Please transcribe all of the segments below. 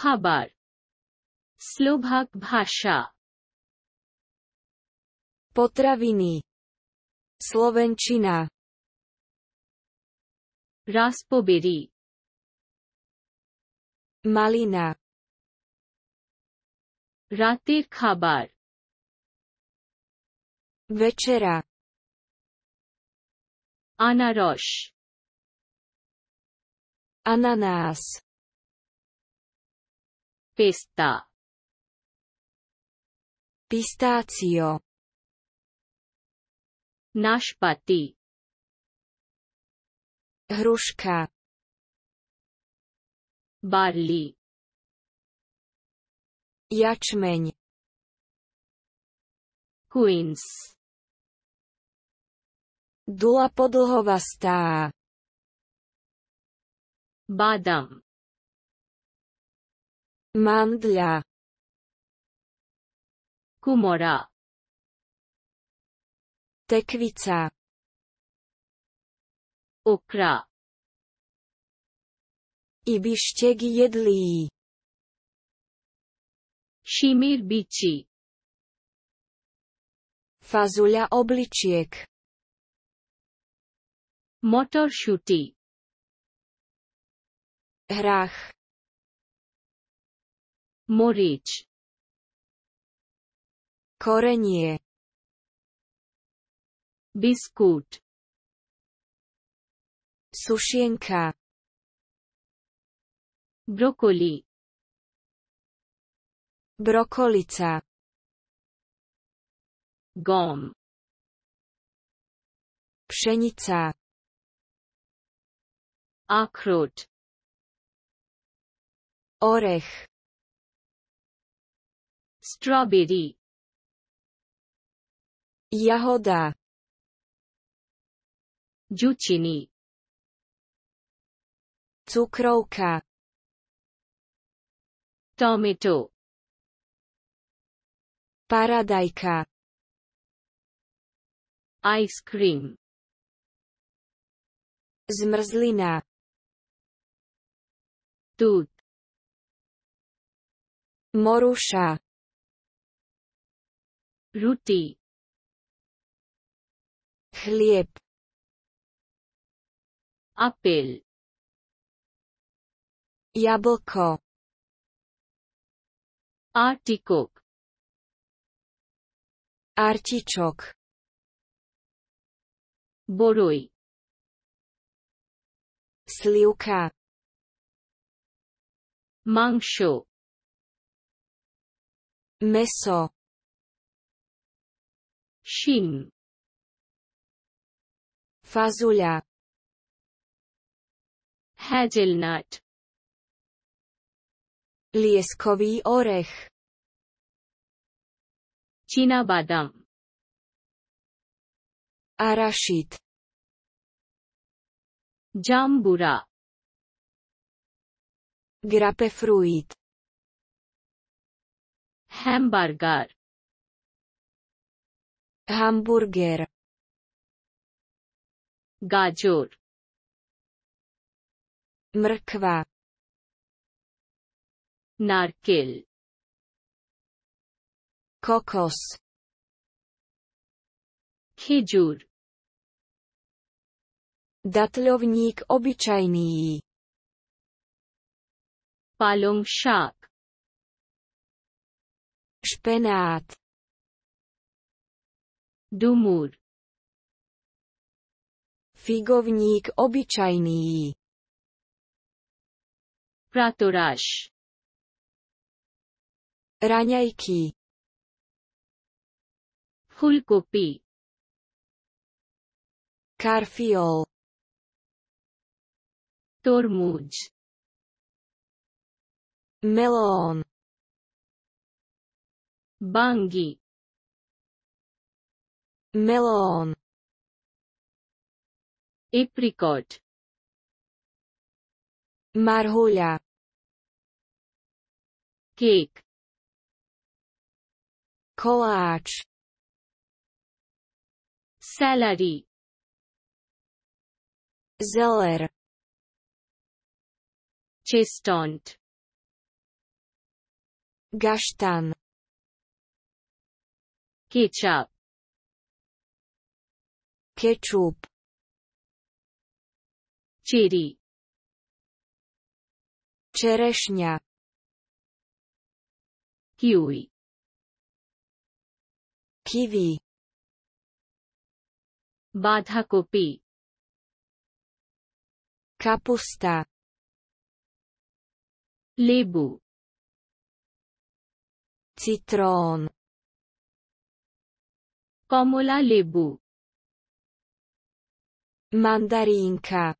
খাবার স্লোভাক ভাষা potraviny slovenčina raspberry malina রাতের খাবার večera আনারস ananás Pista. Pistazio. Našpaty. Hruška. Barli Jačmeň. Queens. Dula podlhová stá. Badam. Mandla. Kumora, Tekvica. Okra. Ibišćeg jedlí. Šimír bići. Fazulja obličiek. Motor šutí. Hrách. Morič. Korenie. Biskút. Sušienka. Brokoli. Brokolica. Gom. Pšenica. Akrut. Orech strawberry jahoda Ďučiny. Cukrovka. Tomato. Paradajka. Ice cream. Zmrzlina. Tut. Moruša. रोटी хлеб апел яблоко артикок артичок борой сливка маншо месо Shin. Fazulia. Hazelnut. Lieskový orech. badam. Arašit. Jambura. Grapefruit. Hamburger hamburger गाजर mrkva Narkil. kokos Kijur. Datľovník obyčajný. Palung šák. Špenát. Dumur. Figovník obyčajný. Pratoráš. Raňajky. Fulkopi. Karfiol. Tormuč. Melón. Bangi. melon apricot marhola cake collage, salary zeller chestnut gashtan, ketchup Ketchup. Chiri. Čerešňa. Kiwi. Kiwi. Badha kopi. Kapusta. Libu. Citrón. Komula libu. Mandarinka.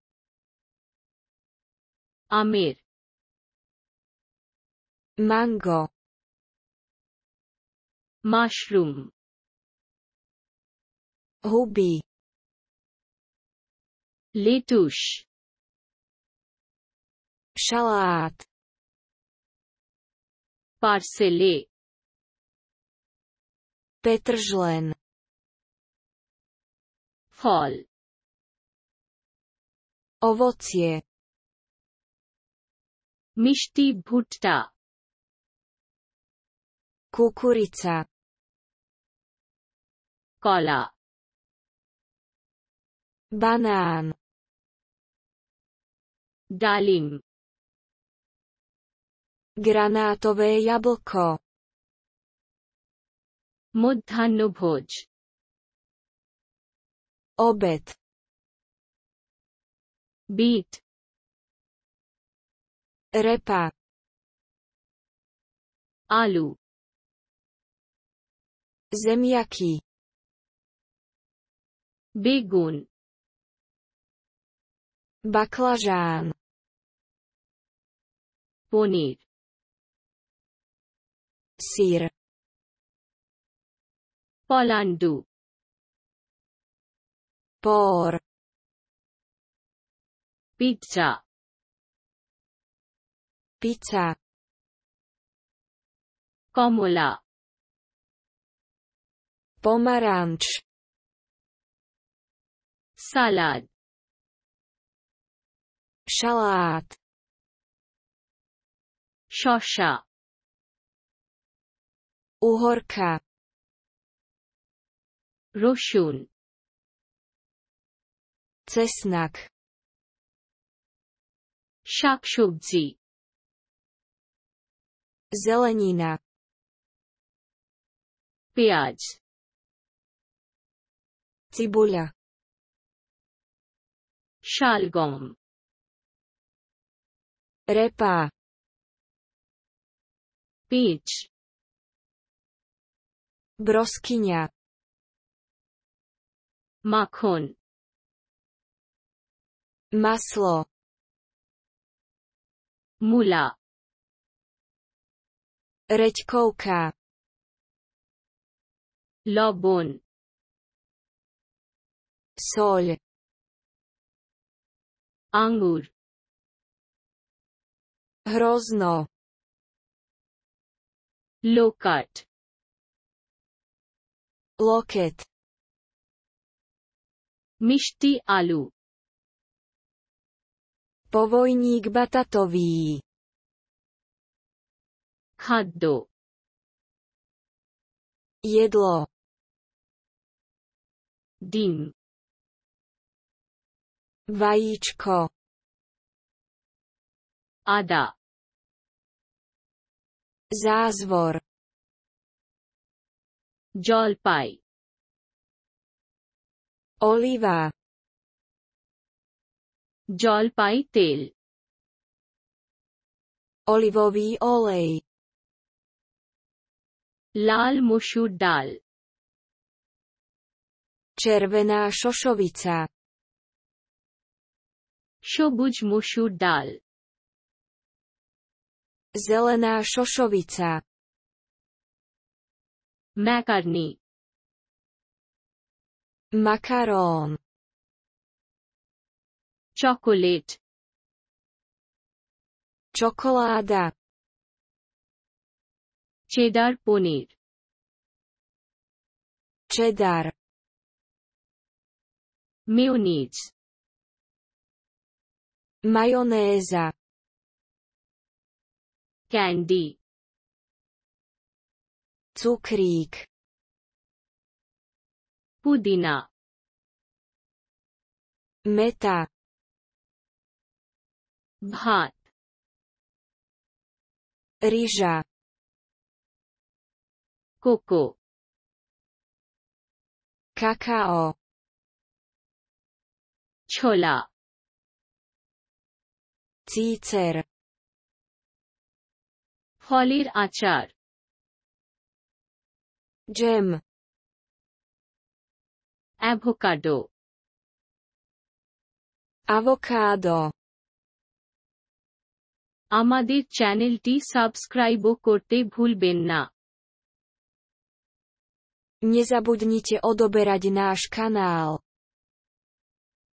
Amir mango mushroom Hubi. letuš šalát parsele petržlen fol Ovocie. Mišti bhutta. Kukurica. Kola. Banán. Dalim. Granátové jablko. Mudhanubhoj obed beat repa alu ziemniaki biegun baklażan ponir sir polandu por pizza pizza komola pomaranč salad šalát šoša uhorka rošun cesnak Šakšubci. Zelenina. Piac. Cibuľa. Šalgom. Repa. Pič. Broskyňa. Makon. Maslo. Mula. Reďkovka. Lobun. Sol. Angur. Hrozno. Lokat. Loket. Mishti alu. Povojník batatový. Haddo. Jedlo. Dým. Vajíčko. Ada. Zázvor. Jolpaj. Oliva. জলপাই তেল olivový olej Lal মসুর dal červená šošovica সবুজ মসুর dal. zelená šošovica makarni makarón chocolate Chocolada. cheddar paneer cheddar mayonnaise majonéza candy cukrík pudina meta ভাত Reza cocoa kakao ছোলা চিচের ফলের আচার জেম অ্যাভোকাডো avocado আমাদের চ্যানেলটি সাবস্ক্রাইবও করতে ভুলবেন না Nie zabudnite odoberať náš kanál.